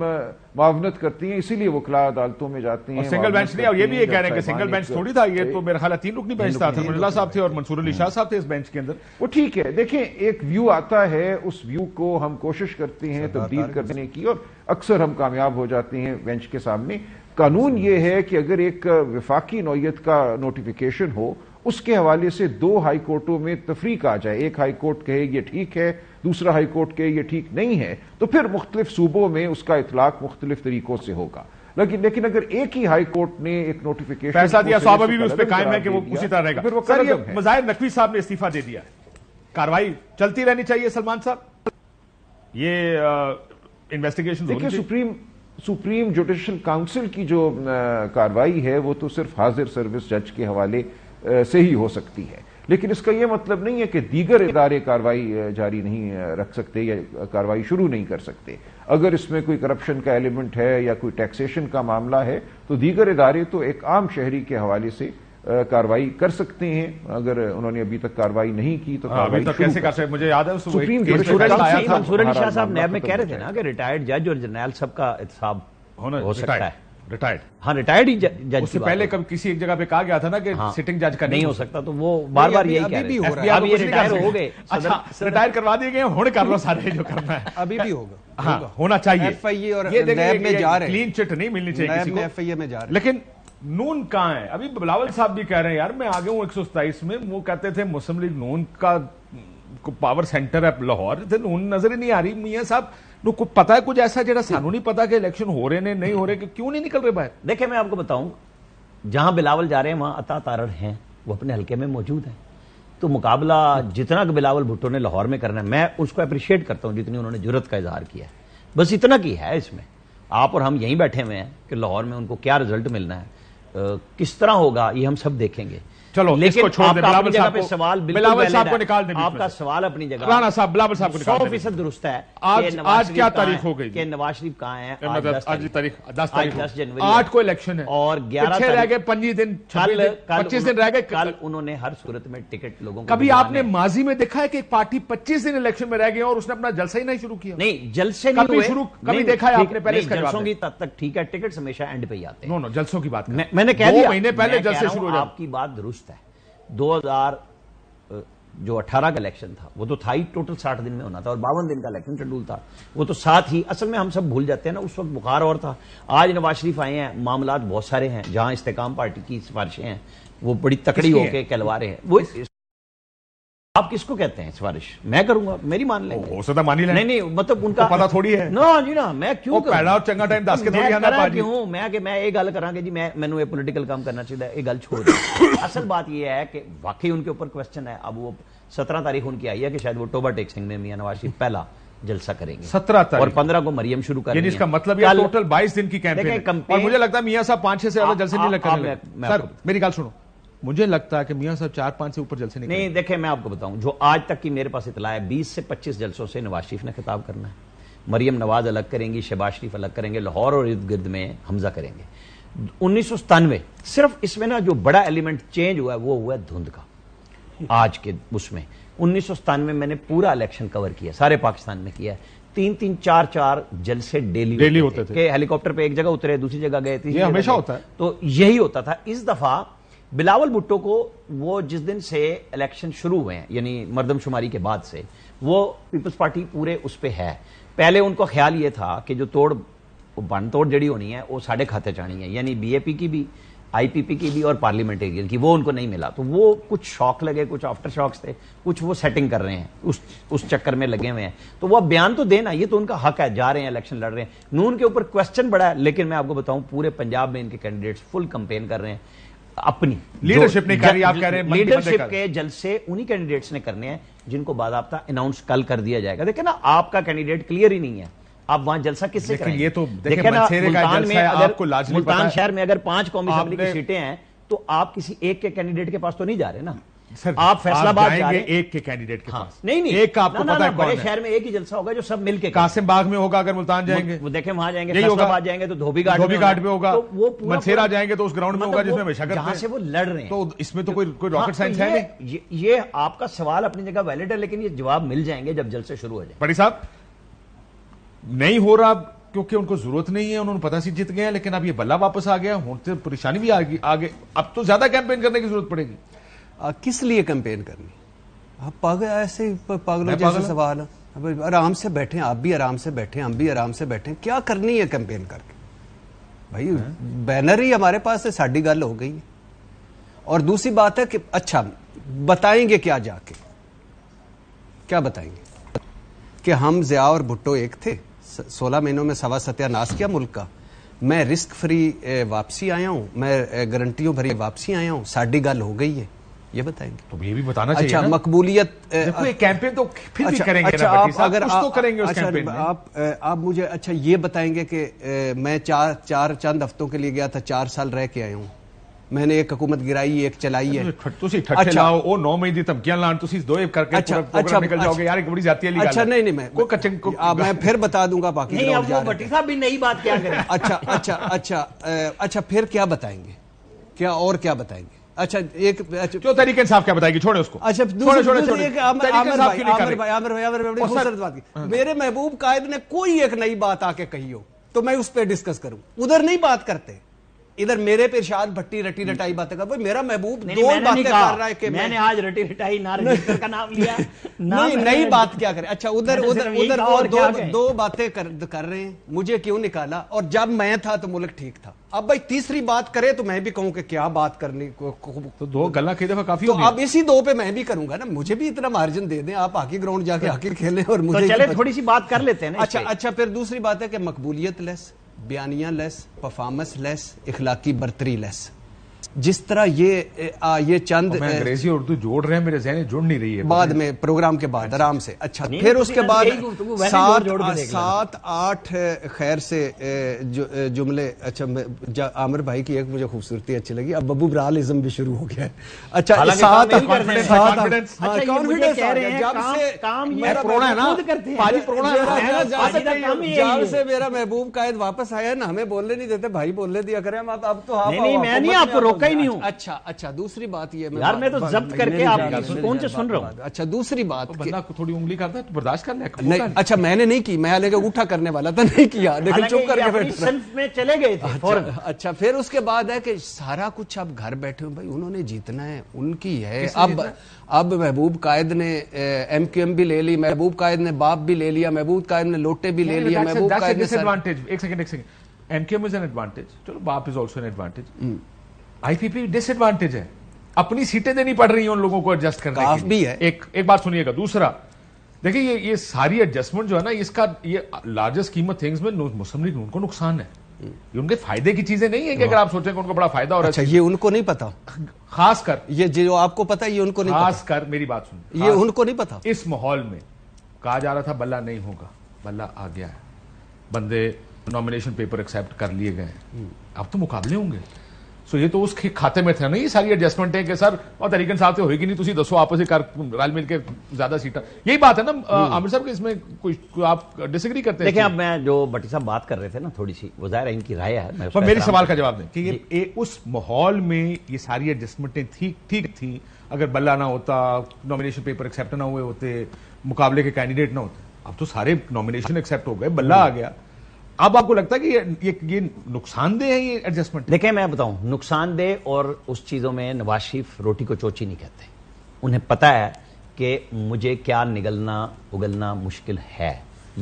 मावनत करती हैं इसीलिए वकला अदालतों में जाती हैं सिंगल बेंच नहीं और ये भी ये कह रहे हैं कि सिंगल बेंच थोड़ी था ये तो मेरा ख्याल तीन रुकनी बेंच था मुजला तो साहब थे और मंसूर अली हम्म। शाह साहब थे इस बेंच के अंदर वो ठीक है देखिए एक व्यू आता है उस व्यू को हम कोशिश करते हैं तब्दील करने की और अक्सर हम कामयाब हो जाते हैं बेंच के सामने कानून ये है कि अगर एक विफाकी नौीयत का नोटिफिकेशन हो उसके हवाले से दो हाई कोर्टों में तफरीक आ जाए एक हाई कोर्ट कहे ये ठीक है दूसरा हाईकोर्ट के ये ठीक नहीं है तो फिर मुख्तलिफ सूबों में उसका इतलाक मुख्तलिफ तरीकों से होगा लेकिन लेकिन अगर एक ही हाई कोर्ट ने एक नोटिफिकेशन फैसला दिया तो अभी भी उस पर कायम है कि वो उसी तरह रहेगा तो फिर वो सर ये मजाहिर नकवी साहब ने इस्तीफा दे दिया कार्रवाई चलती रहनी चाहिए सलमान साहब ये इन्वेस्टिगेशन देखिए सुप्रीम सुप्रीम जुडिशल काउंसिल की जो कार्रवाई है वो तो सिर्फ हाजिर सर्विस जज के हवाले से ही हो सकती है लेकिन इसका यह मतलब नहीं है कि दीगर इदारे कार्रवाई जारी नहीं रख सकते या कार्रवाई शुरू नहीं कर सकते अगर इसमें कोई करप्शन का एलिमेंट है या कोई टैक्सेशन का मामला है तो दीगर इदारे तो एक आम शहरी के हवाले से कार्रवाई कर सकते हैं अगर उन्होंने अभी तक कार्रवाई नहीं की तो हाँ, अभी तक कैसे कर सकते मुझे याद है सुप्रीम साहब नैब में कह रहे थे ना कि रिटायर्ड जज और जनरल सबका इतना हो सकता है रिटायर्ड हाँ रिटायर्ड ही जज उससे पहले कब किसी एक जगह पे कहा गया था ना कि हाँ, सिटिंग जज का नहीं, हो सकता तो वो बार बार यही कह रहे हैं अब ये रिटायर हो गए अच्छा रिटायर करवा दिए गए होने कर लो सारे जो करना है अभी भी होगा हाँ होना चाहिए एफ आई ए और में जा रहे क्लीन चिट नहीं मिलनी चाहिए किसी को ए में जा रहे लेकिन नून कहाँ है अभी बिलावल साहब भी कह रहे हैं यार मैं आगे हूँ एक में वो कहते थे मुस्लिम लीग नून का पावर सेंटर है लाहौर नून नजर ही नहीं आ रही मियाँ साहब पता है कुछ ऐसा जरा सू नहीं पता कि इलेक्शन हो रहे ਹੋ नहीं हो रहे ਹੋ ਰਹੇ ਕਿ ਕਿਉਂ ਨਹੀਂ देखिए मैं आपको बताऊं जहां बिलावल जा रहे हैं वहां अता तारण हैं वो अपने हल्के में मौजूद है तो मुकाबला जितना बिलावल भुट्टो ने लाहौर में करना है मैं उसको अप्रिशिएट करता हूं जितनी उन्होंने जरूरत का इजहार किया है बस इतना की है इसमें आप और हम यहीं बैठे हुए हैं कि लाहौर में उनको क्या रिजल्ट मिलना है किस तरह होगा ये हम सब देखेंगे चलो इसको छोड़ दे बिलावल साहब पे सवाल बिलावल साहब को निकाल दे आपका सवाल अपनी जगह राणा साहब बिलावल साहब को निकाल सौ फीसद दुरुस्त है आज आज क्या तारीख हो गई नवाज शरीफ कहाँ है मतलब आज तारीख दस तारीख दस जनवरी आठ को इलेक्शन है और ग्यारह रह गए पच्चीस दिन पच्चीस दिन रह गए कल उन्होंने हर सूरत में टिकट लोगों को कभी आपने माजी में देखा है कि एक पार्टी पच्चीस दिन इलेक्शन में रह गई और उसने अपना जलसा ही नहीं शुरू किया नहीं जलसे कभी शुरू कभी देखा है आपने पहले जलसों की तब तक ठीक है टिकट हमेशा एंड पे ही आते हैं नो नो जलसों की बात मैंने कह दिया महीने पहले जलसे शुरू आपकी बात दुरुस्त 2000 जो 18 का इलेक्शन था वो तो था ही टोटल 60 दिन में होना था और बावन दिन का इलेक्शन शेड्यूल था वो तो साथ ही असल में हम सब भूल जाते हैं ना उस वक्त बुखार और था आज नवाज शरीफ आए हैं मामला बहुत सारे हैं जहां इस्तेकाम पार्टी की सिफारिशें हैं वो बड़ी तकड़ी होकर कहलवा रहे हैं वो आप किसको कहते हैं सिफारिश मैं करूंगा मेरी मान लेंगे हो सकता मान ही नहीं नहीं मतलब उनका पता थोड़ी है ना जी ना मैं क्यों पहला और चंगा टाइम दस के थोड़ी आना पार्टी हूं मैं कि मैं ये गल करा करांगे जी मैं मैनू ये पॉलिटिकल काम करना चाहिए ये गल छोड़ असल बात ये है कि वाकई उनके ऊपर क्वेश्चन है अब वो सत्रह तारीख उनकी आई है कि शायद वो टोबा टेक सिंह ने मियां नवाज शरीफ पहला जलसा करेंगे सत्रह तारीख और पंद्रह को मरियम शुरू करेंगे इसका मतलब टोटल बाईस दिन की कैंपेन और मुझे लगता है मियां साहब पांच छह से ज्यादा जलसे नहीं लग सर मेरी गल सुनो मुझे लगता है कि मियाँ साहब चार पांच से ऊपर जलसे नहीं नहीं देखे मैं आपको बताऊं जो आज तक की मेरे पास इतला है बीस से पच्चीस जलसों से नवाज शरीफ ने खिताब करना है मरियम नवाज अलग करेंगी शहबाज शरीफ अलग करेंगे लाहौर और इर्द गिर्द में हमजा करेंगे उन्नीस सौ सतानवे सिर्फ इसमें ना जो बड़ा एलिमेंट चेंज हुआ है वो हुआ है धुंध का आज के उसमें उन्नीस सौ सतानवे मैंने पूरा इलेक्शन कवर किया सारे पाकिस्तान में किया है तीन तीन चार चार जलसे डेली डेली होते, होते थे, थे। हेलीकॉप्टर पे एक जगह उतरे दूसरी जगह गए थे हमेशा होता है तो यही होता था इस दफा बिलावल भुट्टो को वो जिस दिन से इलेक्शन शुरू हुए हैं यानी मरदमशुमारी के बाद से वो पीपल्स पार्टी पूरे उस पर है पहले उनको ख्याल ये था कि जो तोड़ बन तोड़ जड़ी होनी है वो साढ़े खाते जानी है यानी बीएपी की भी आईपीपी की भी और पार्लियामेंटेरियन की वो उनको नहीं मिला तो वो कुछ शॉक लगे कुछ आफ्टर शॉक्स थे कुछ वो सेटिंग कर रहे हैं उस उस चक्कर में लगे हुए हैं तो वो बयान तो देना ये तो उनका हक है जा रहे हैं इलेक्शन लड़ रहे हैं नून के ऊपर क्वेश्चन बड़ा है लेकिन मैं आपको बताऊं पूरे पंजाब में इनके कैंडिडेट्स फुल कंपेन कर रहे हैं अपनी लीडरशिप ने कर आप कह रहे हैं लीडरशिप के जलसे उन्हीं कैंडिडेट्स ने करने हैं जिनको बाबा अनाउंस कल कर दिया जाएगा देखिए ना आपका कैंडिडेट क्लियर ही नहीं है आप वहां जलसा किससे करेंगे ये तो देखिए ना मुल्तान में अगर मुल्तान शहर में अगर पांच कौमी की सीटें हैं तो आप किसी एक के कैंडिडेट के पास तो नहीं जा रहे ना सर आप फैसलाबाद जाएंगे एक के कैंडिडेट के हाँ, पास नहीं नहीं एक का आपको ना, पता ना, है बड़े शहर में एक ही जलसा होगा जो सब मिलके कासिम बाग में होगा अगर मुल्तान जाएंगे वो देखें वहां जाएंगे फैसलाबाद जाएंगे तो धोबी घाट धोबी घाट पे होगा तो वो मनसेरा जाएंगे तो उस ग्राउंड में मतलब होगा जिसमें हमेशा जहां से वो लड़ रहे हैं तो इसमें तो कोई कोई रॉकेट हाँ, तो साइंस है नहीं ये आपका सवाल अपनी जगह वैलिड है लेकिन ये जवाब मिल जाएंगे जब जलसे शुरू हो जाए पड़ी साहब नहीं हो रहा क्योंकि उनको जरूरत नहीं है उन्होंने पता सी जीत गए लेकिन अब ये बल्ला वापस आ गया होते परेशानी भी आ गई आगे अब तो ज्यादा कैंपेन करने की जरूरत पड़ेगी किस लिए कंपेन करनी आप पागल ऐसे पागलों जैसे सवाल अब आराम से बैठे आप भी आराम से बैठे हम भी आराम से बैठे क्या करनी है कंपेन करके भाई बैनर ही हमारे पास है साड़ी गल हो गई है और दूसरी बात है कि अच्छा बताएंगे क्या जाके क्या बताएंगे कि हम जिया और भुट्टो एक थे सोलह महीनों में सवा सत्यानाश किया मुल्क का मैं रिस्क फ्री वापसी आया हूं मैं गारंटियों भरी वापसी आया हूं साड़ी गल हो गई है ये बताएंगे तो ये भी बताना अच्छा, चाहिए अच्छा मकबूलियत कैंपेन तो फिर अच्छा, भी करेंगे अच्छा, ना आप, अगर कुछ तो करेंगे उस अच्छा, कैंपेन में आप आप मुझे अच्छा ये बताएंगे कि मैं चार चार चंद हफ्तों के लिए गया था चार साल रह के आया हूँ मैंने एक हुकूमत गिराई एक चलाई है ਤੁਸੀਂ ਠੱਠੇ तो अच्छा। अच्छा, अच्छा, दूंगा बाकी नहीं अब वो भट्टी साहब भी नई बात क्या करें अच्छा अच्छा अच्छा अच्छा फिर क्या बताएंगे क्या और क्या बताएंगे अच्छा एक अच्छा जो तरीके साहब क्या बताएगी छोड़े उसको अच्छा दूसरे, छोड़े, दूसरे, छोड़े, हाँ। मेरे महबूब कायद ने कोई एक नई बात आके कही हो तो मैं उस पर डिस्कस करूं उधर नहीं बात करते इधर मेरे पे इरशाद भट्टी रटी रटाई बातें कर मेरा महबूब दो बातें कर रहा है कि मैंने आज रटी रटाई नारे का नाम लिया नहीं नई बात क्या करें अच्छा उधर उधर उधर वो दो दो बातें कर कर रहे हैं मुझे क्यों निकाला और जब मैं था तो मुल्क ठीक था अब भाई तीसरी बात करे तो मैं भी कहूँ कि क्या बात करनी तो दो गला कई दफा काफी तो अब इसी दो पे मैं भी करूंगा ना मुझे भी इतना मार्जिन दे दें आप हॉकी ग्राउंड जाके हॉकी तो- खेलें और तो मुझे चले थोड़ी सी बात कर लेते हैं अच्छा अच्छा फिर दूसरी बात है कि मकबूलियत लेस बयानिया लैस परफार्मेंस लेस इखलाकी बरतरी लैस जिस तरह ये आ, ये चंद अंग्रेजी उर्दू जोड़ रहे हैं मेरे जहन जुड़ नहीं रही है बाद में प्रोग्राम के बाद आराम से अच्छा फिर उसके बाद सात सात आठ खैर से जुमले अच्छा आमिर भाई की एक मुझे खूबसूरती अच्छी लगी अब बबू ब्रालिज्म भी शुरू हो गया है अच्छा सात कॉन्फिडेंस जब से मेरा महबूब कायद वापस आया ना हमें बोलने नहीं देते भाई बोलने दिया करें अब तो आप आपको रोका सुनता ही नहीं हूँ अच्छा अच्छा दूसरी बात ये यार मैं तो जब्त करके आप कौन से सुन रहा हूँ अच्छा दूसरी बात तो थोड़ी उंगली करता है तो बर्दाश्त कर लिया अच्छा मैंने नहीं की मैं हालांकि उठा करने वाला था नहीं किया लेकिन चुप करके में चले गए अच्छा, अच्छा फिर उसके बाद है कि सारा कुछ आप घर बैठे हो भाई उन्होंने जीतना है उनकी है अब अब महबूब कायद ने एम क्यू एम भी ले ली महबूब कायद ने बाप भी ले लिया महबूब कायद ने लोटे भी ले लिया महबूब कायद ने एडवांटेज एक सेकंड एक second M Q M is an advantage चलो BAP is also an advantage IPP disadvantage है अपनी सीटें देनी पड़ रही है उन लोगों को एडजस्ट करना भी है एक एक बात सुनिएगा दूसरा देखिए ये ये सारी एडजस्टमेंट जो है ना इसका ये लार्जेस्ट कीमत थिंग्स में मुस्लिम लीग उनको नुकसान है ये उनके फायदे की चीजें नहीं है कि अगर हाँ। आप सोचे उनको बड़ा फायदा रहा है अच्छा, ये उनको नहीं पता खासकर ये जो आपको पता ये उनको नहीं खासकर मेरी बात सुन ये उनको नहीं पता इस माहौल में कहा जा रहा था बल्ला नहीं होगा बल्ला आ गया है बंदे नॉमिनेशन पेपर एक्सेप्ट कर लिए गए हैं हम्म। अब तो मुकाबले होंगे ये तो ਤਾਂ खाते में थे ना ये सारी एडजस्टमेंट है कि सर और तरीकन साहब से होगी नहीं तुम दसो आपसे कर रल मिल के ज्यादा सीट यही बात है ना हम्म। आमिर साहब के इसमें कुछ आप डिसग्री करते हैं अब मैं जो भट्टी साहब बात कर रहे थे ना थोड़ी सी वो जाहिर है इनकी राय है पर मेरे सवाल का जवाब दें कि ये उस माहौल में ये सारी एडजस्टमेंटें थी ठीक थी अगर बल्ला ना होता नॉमिनेशन पेपर एक्सेप्ट ना हुए होते मुकाबले के कैंडिडेट ना होते अब तो सारे नॉमिनेशन एक्सेप्ट हो गए बल्ला आ हम्म। गया अब आपको लगता है कि ये ये, नुकसानदेह है ये एडजस्टमेंट देखिए मैं बताऊं नुकसानदेह और उस चीज़ों में नवाज शरीफ रोटी को चोची नहीं कहते उन्हें पता है कि मुझे क्या निगलना उगलना मुश्किल है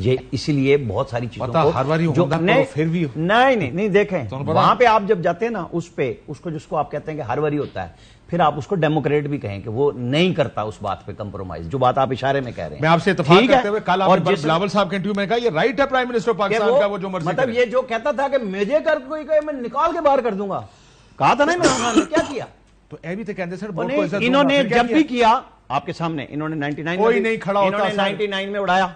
ये इसीलिए बहुत सारी चीजों हर बार जो नहीं फिर भी नहीं नहीं नहीं देखें तो वहां पे आप जब जाते हैं ना उस पे उसको जिसको आप कहते हैं कि हर बारी होता है फिर आप उसको डेमोक्रेट भी कहें कि वो नहीं करता उस बात पे कंप्रोमाइज जो बात आप इशारे में कह रहे हैं मैं आपसे इतफाक करते हुए कल और बिलावल साहब के इंटरव्यू में कहा ये राइट है प्राइम मिनिस्टर पाकिस्तान का वो जो मर्जी मतलब ये जो कहता था कि मुझे कर कोई कहे मैं निकाल के बाहर कर दूंगा कहा था नहीं मैं ने क्या किया तो ए भी तो कहते सर इन्होंने जब भी किया आपके सामने इन्होंने 99 कोई नहीं खड़ा होता 99 में उड़ाया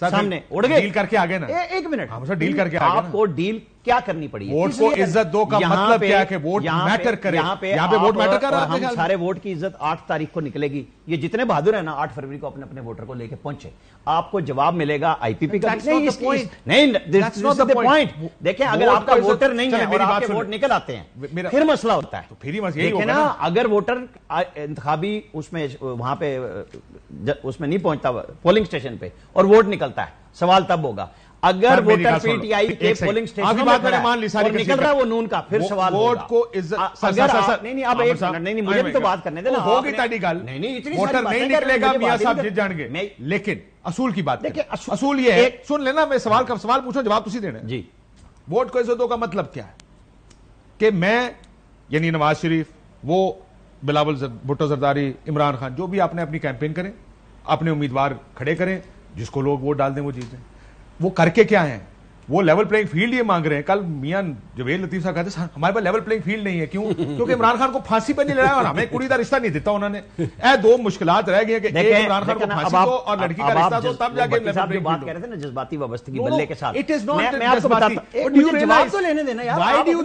सामने उड़ गए डील करके आ गए ना एक मिनट हाँ, सर डील करके आ गए आपको डील क्या करनी पड़ी वोट को इज्जत दो का मतलब क्या है वोट मैटर करे यहां पे यहां पे वोट मैटर कर रहा है सारे वोट की इज्जत आठ तारीख को निकलेगी ये जितने बहादुर है ना आठ फरवरी को अपने अपने वोटर को लेके पहुंचे आपको जवाब मिलेगा आईपीपी का पॉइंट देखिए अगर आपका वोटर नहीं है मेरी बात वोट निकल आते हैं फिर मसला होता है तो फिर देखिए ना अगर वोटर इंतबी उसमें वहां पे उसमें नहीं पहुंचता पोलिंग स्टेशन पे और वोट निकलता है सवाल तब होगा अगर वोटर पीटीआई के पोलिंग स्टेशन निकल रहा है वो नून का फिर सवाल वोट को इज्जत हाँ, नहीं मुझे तो बात करने देना होगी गल नहीं वोटर नहीं निकलेगा जीत जाएंगे लेकिन असूल की बात देखिए असूल ये है सुन लेना मैं सवाल का सवाल पूछो जवाब तुझे देना जी वोट को इज्जत दो का मतलब क्या है कि मैं यानी नवाज शरीफ वो बिलावल भुट्टो जरदारी इमरान खान जो भी आपने अपनी कैंपेन करें अपने उम्मीदवार खड़े करें जिसको लोग वोट डाल दें वो जीत जाए वो करके क्या है वो लेवल प्लेइंग फील्ड ये मांग रहे हैं कल मियां जवेद लतीफ साहब कहते हमारे पास लेवल प्लेइंग फील्ड नहीं है क्यों क्योंकि इमरान खान को फांसी पर नहीं लड़ा और हमें कुड़ी का रिश्ता नहीं देता उन्होंने ऐ दो मुश्किल रह गई कि इमरान खान को फांसी और लड़की का रिश्ता तब जाके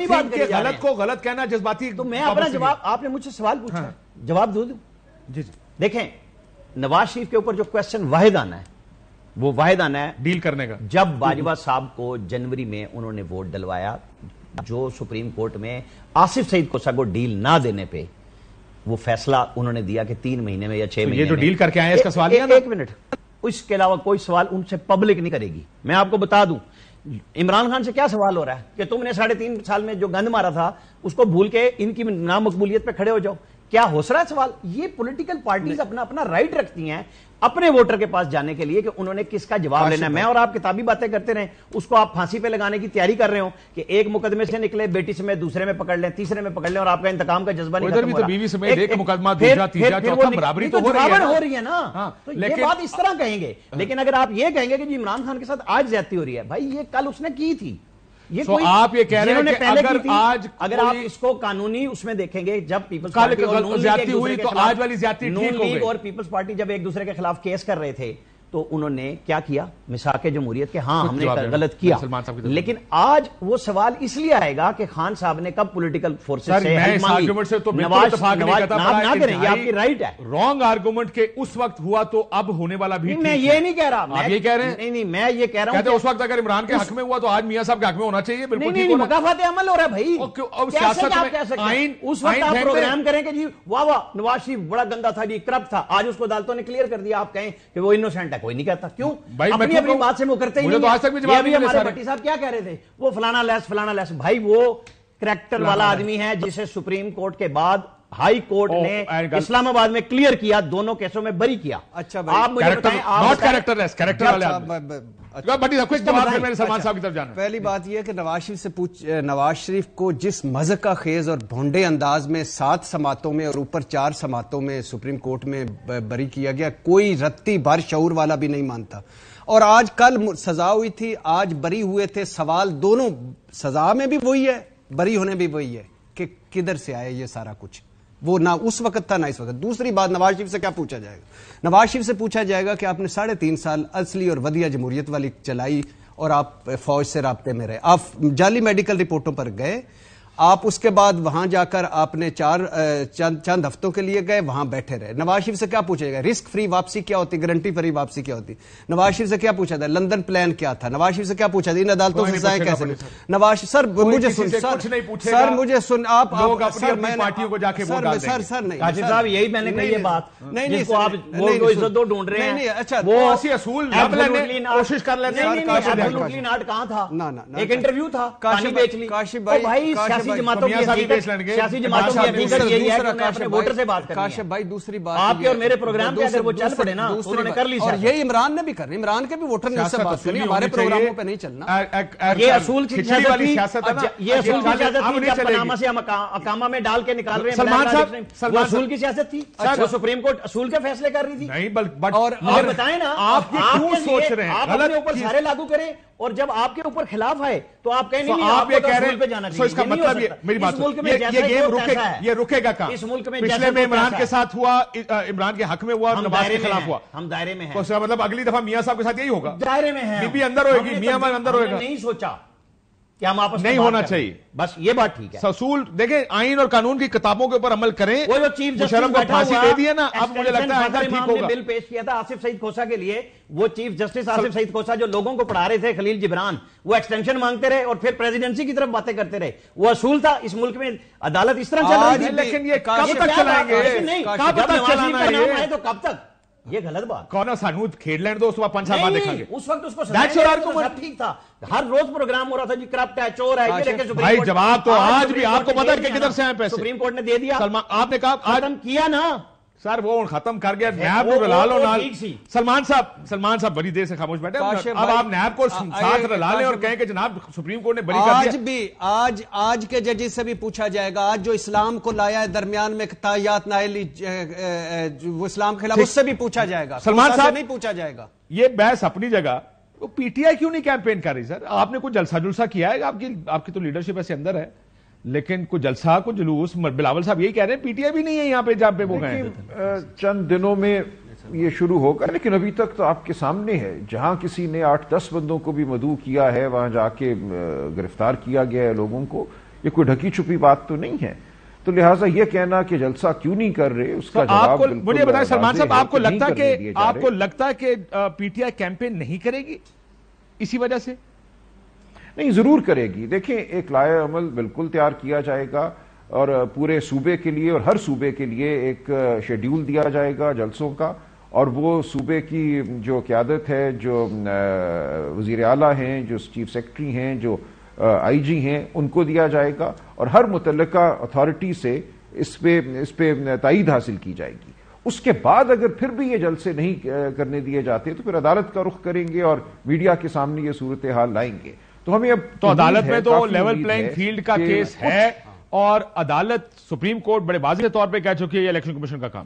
तो गलत को गलत कहना जज्बाती तो जवाब आपने मुझसे सवाल पूछा हाँ। जवाब दो देखें नवाज शरीफ के ऊपर जो क्वेश्चन वाहिद आना है वो वाहिदाना है डील करने का जब बाजवा साहब को जनवरी में उन्होंने वोट डलवाया जो सुप्रीम कोर्ट में आसिफ सईद को सगो डील ना देने पे वो फैसला उन्होंने दिया कि तीन महीने में या छह तो महीने ये डील करके आए इसका सवाल एक मिनट इसके अलावा कोई सवाल उनसे पब्लिक नहीं करेगी मैं आपको बता दूं इमरान खान से क्या सवाल हो रहा है कि तुमने साढ़े तीन साल में जो गंद मारा था उसको भूल के इनकी नामकबूलियत पे खड़े हो जाओ क्या हो सवाल ये पॉलिटिकल पार्टीज अपना अपना राइट रखती हैं अपने वोटर के पास जाने के लिए कि उन्होंने किसका जवाब लेना है मैं और आप किताबी बातें करते रहे उसको आप फांसी पे लगाने की तैयारी कर रहे हो कि एक मुकदमे से निकले बेटी समेत दूसरे में पकड़ लें तीसरे में पकड़ लें और आपका इंतकाम का जज्बा नहीं भी तो बीवी समेत एक मुकदमा दूसरा तीसरा चौथा बराबरी तो, तो हो रही है ना हाँ, तो लेकिन बात इस तरह कहेंगे हाँ। लेकिन अगर आप ये कहेंगे कि इमरान खान के साथ आज ज्यादा हो रही है भाई ये कल उसने की थी ये so आप ये कह रहे हैं कि अगर आज अगर आप इसको कानूनी उसमें देखेंगे जब पीपल्स पार्टी और नून हुई तो आज वाली और पीपल्स पार्टी जब एक दूसरे के खिलाफ केस कर रहे थे तो उन्होंने क्या किया मिसाक जमहूरियत के हाँ हमने गलत किया लेकिन आज वो सवाल इसलिए आएगा कि खान साहब ने कब पोलिटिकल फोर्सेस से तो नवाज ना करें ये आपकी राइट है रॉन्ग आर्गूमेंट के उस वक्त हुआ तो अब होने वाला भी मैं ये नहीं कह रहा आप ये कह रहे हैं नहीं नहीं मैं ये कह रहा हूँ उस वक्त अगर इमरान के हक में हुआ तो आज मियाँ साहब के हक में होना चाहिए मुकाफात अमल हो रहा है भाई उस वक्त आप प्रोग्राम करें जी वाह वाह नवाज शरीफ बड़ा गंदा था जी करप्ट था आज उसको अदालतों ने क्लियर कर दिया आप कहें कि वो इनोसेंट है कोई नहीं कहता क्यों भाई अपनी अपनी बात से वो करते ही तो नहीं तो भी अभी हमारे भट्टी साहब क्या कह रहे थे वो फलाना लेस फलाना लेस भाई वो करेक्टर वाला आदमी है जिसे सुप्रीम कोर्ट के बाद हाई कोर्ट ने इस्लामाबाद में क्लियर किया दोनों केसों में बरी किया अच्छा आप मुझे बताएं आप कैरेक्टरलेस कैरेक्टर वाले अच्छा। अच्छा। पहली बात यह कि नवाज शरीफ से पूछ नवाज शरीफ को जिस मजहब का खेज और भोंडे अंदाज में सात समातों में और ऊपर चार समातों में सुप्रीम कोर्ट में बरी किया गया कोई रत्ती भर शऊर वाला भी नहीं मानता और आज कल सजा हुई थी आज बरी हुए थे सवाल दोनों सजा में भी वही है बरी होने भी वही है कि किधर से आया ये सारा कुछ वो ना उस वक्त था ना इस वक्त दूसरी बात नवाज शरीफ से क्या पूछा जाएगा नवाज शरीफ से पूछा जाएगा कि आपने साढ़े तीन साल असली और वदिया जमहूरियत वाली चलाई और आप फौज से रबते में रहे आप जाली मेडिकल रिपोर्टों पर गए आप उसके बाद वहां जाकर आपने चार चंद चंद हफ्तों के लिए गए वहां बैठे रहे नवाज शरीफ से क्या पूछेगा रिस्क फ्री वापसी क्या होती गारंटी फ्री वापसी क्या होती नवाज शरीफ से क्या पूछा था लंदन प्लान क्या था नवाज शरीफ से क्या पूछा था इन अदालतों से जाए कैसे नवाज सर मुझे सुन सर, सर मुझे सुन आप पार्टियों को जाके सर सर सर नहीं साहब यही मैंने कही ये बात नहीं नहीं आप ढूंढ रहे हैं अच्छा तो कोशिश कर लेते कहाँ था ना ना एक इंटरव्यू था काशी बेच ली काशी भाई यही दूसरी बात आपके तो कर ली और यही इमरान ने भी कर इमरान के भी वोटर ने उससे बात करनी तो हमारे प्रोग्रामों पे नहीं चलना अकामा में डाल के निकाल रहे हैं सलमान साहब असूल की सियासत थी अच्छा, सुप्रीम कोर्ट असूल के फैसले कर रही थी नहीं बल्कि और मुझे बताएं ना आप क्यों सोच रहे हैं आप अपने ऊपर सारे लागू करें और जब आपके ऊपर खिलाफ आए तो आप कहें नहीं आप ये कह रहे हैं पे जाना चाहिए इसका मतलब ये मेरी बात ये, ये गेम रुके ये रुकेगा कहा इस मुल्क में पिछले में इमरान के साथ हुआ इमरान के हक में हुआ नवाज के खिलाफ हुआ हम दायरे में तो मतलब अगली दफा मियाँ साहब के साथ यही होगा दायरे में है बीबी अंदर होगी मियाँ अंदर होगा नहीं सोचा कि हम आपस नहीं होना चाहिए बस ये बात ठीक है ससूल देखें आइन और कानून की किताबों के ऊपर अमल करें वो जो चीफ जस्टिस को फांसी दे दी है ना अब मुझे लगता है ठीक होगा बिल पेश किया था आसिफ सईद खोसा के लिए वो चीफ जस्टिस आसिफ सईद खोसा जो लोगों को पढ़ा रहे थे खलील जिब्रान वो एक्सटेंशन मांगते रहे और फिर प्रेसिडेंसी की तरफ बातें करते रहे वो असूल था इस मुल्क में अदालत इस तरह चल रही थी लेकिन ये कब तो तक चलाएंगे कब तक चलाना है तो कब तक ये गलत बात कौन सानू खेल लेने दो सुबह पंचा मार देखा देखेंगे उस वक्त उसको दैट्स योर आर्गुमेंट ठीक था हर रोज प्रोग्राम हो रहा था जी करप्ट है चोर है ये अच्छा, लेके सुप्रीम भाई जवाब तो आज भी आपको पता है कि किधर से आए पैसे सुप्रीम कोर्ट ने दे दिया सलमान आपने कहा आदम किया ना सर वो खत्म कर गया नैब को रला लो नाल सलमान साहब सलमान साहब बड़ी देर से खामोश बैठे अब आप नैब को साथ रला लें और कहें कि जनाब सुप्रीम कोर्ट ने बड़ी आज भी आज आज के जजेस से भी पूछा जाएगा आज जो इस्लाम को लाया है दरमियान में तायात नायली वो इस्लाम खिलाफ उससे भी पूछा जाएगा सलमान साहब नहीं पूछा जाएगा ये बहस अपनी जगह वो पीटीआई क्यों नहीं कैंपेन कर रही सर आपने कुछ जलसा जुलसा किया है आपकी आपकी तो लीडरशिप ऐसे अंदर है लेकिन कुछ जलसा कुछ जुलूस बिलावल साहब यही कह रहे हैं पीटीआई भी नहीं है यहाँ पे जहाँ पे वो गए चंद दिनों में ये शुरू होगा लेकिन अभी तक तो आपके सामने है जहां किसी ने आठ दस बंदों को भी मधु किया है वहां जाके गिरफ्तार किया गया है लोगों को ये कोई ढकी छुपी बात तो नहीं है तो लिहाजा ये कहना कि जलसा क्यों नहीं कर रहे उसका तो आपको मुझे बताएं सलमान साहब आपको लगता है कि आपको लगता है कि पीटीआई कैंपेन नहीं करेगी इसी वजह से नहीं ज़रूर करेगी देखें एक लाया अमल बिल्कुल तैयार किया जाएगा और पूरे सूबे के लिए और हर सूबे के लिए एक शेड्यूल दिया जाएगा जलसों का और वो सूबे की जो क्यादत है जो वजीर अला हैं जो चीफ सेक्रेटरी हैं जो आई जी हैं उनको दिया जाएगा और हर मुतल अथॉरिटी से इस पे इस पे तइद हासिल की जाएगी उसके बाद अगर फिर भी ये जलसे नहीं करने दिए जाते तो फिर अदालत का रुख करेंगे और मीडिया के सामने ये सूरत हाल लाएंगे तो हमें अब तो अदालत में तो लेवल प्लेइंग फील्ड का केस है और अदालत सुप्रीम कोर्ट बड़े बाजी के तौर पे कह चुकी है इलेक्शन कमीशन का काम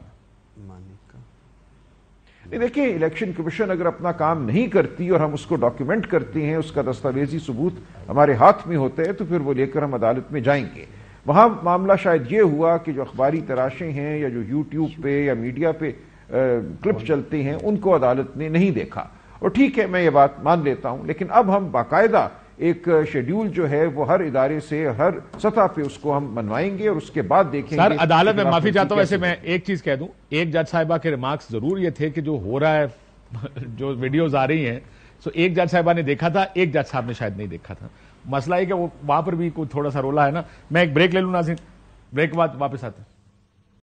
देखिए इलेक्शन कमीशन अगर अपना काम नहीं करती और हम उसको डॉक्यूमेंट करते हैं उसका दस्तावेजी सबूत हमारे हाथ में होते हैं तो फिर वो लेकर हम अदालत में जाएंगे वहां मामला शायद ये हुआ कि जो अखबारी तराशें हैं या जो यूट्यूब पे या मीडिया पे क्लिप चलते हैं उनको अदालत ने नहीं देखा और ठीक है मैं ये बात मान लेता हूं लेकिन अब हम बाकायदा एक शेड्यूल जो है वो हर इदारे से हर सतह पे उसको हम मनवाएंगे और उसके बाद देखेंगे सर अदालत में माफी चाहता हूं वैसे मैं एक चीज कह दूं एक जज साहिबा के रिमार्क्स जरूर ये थे कि जो हो रहा है जो वीडियोज आ रही हैं सो एक जज साहिबा ने देखा था एक जज साहब ने शायद नहीं देखा था मसला है कि वो वहां पर भी कोई थोड़ा सा रोला है ना मैं एक ब्रेक ले लू नाजिन ब्रेक के बाद वापस आते हैं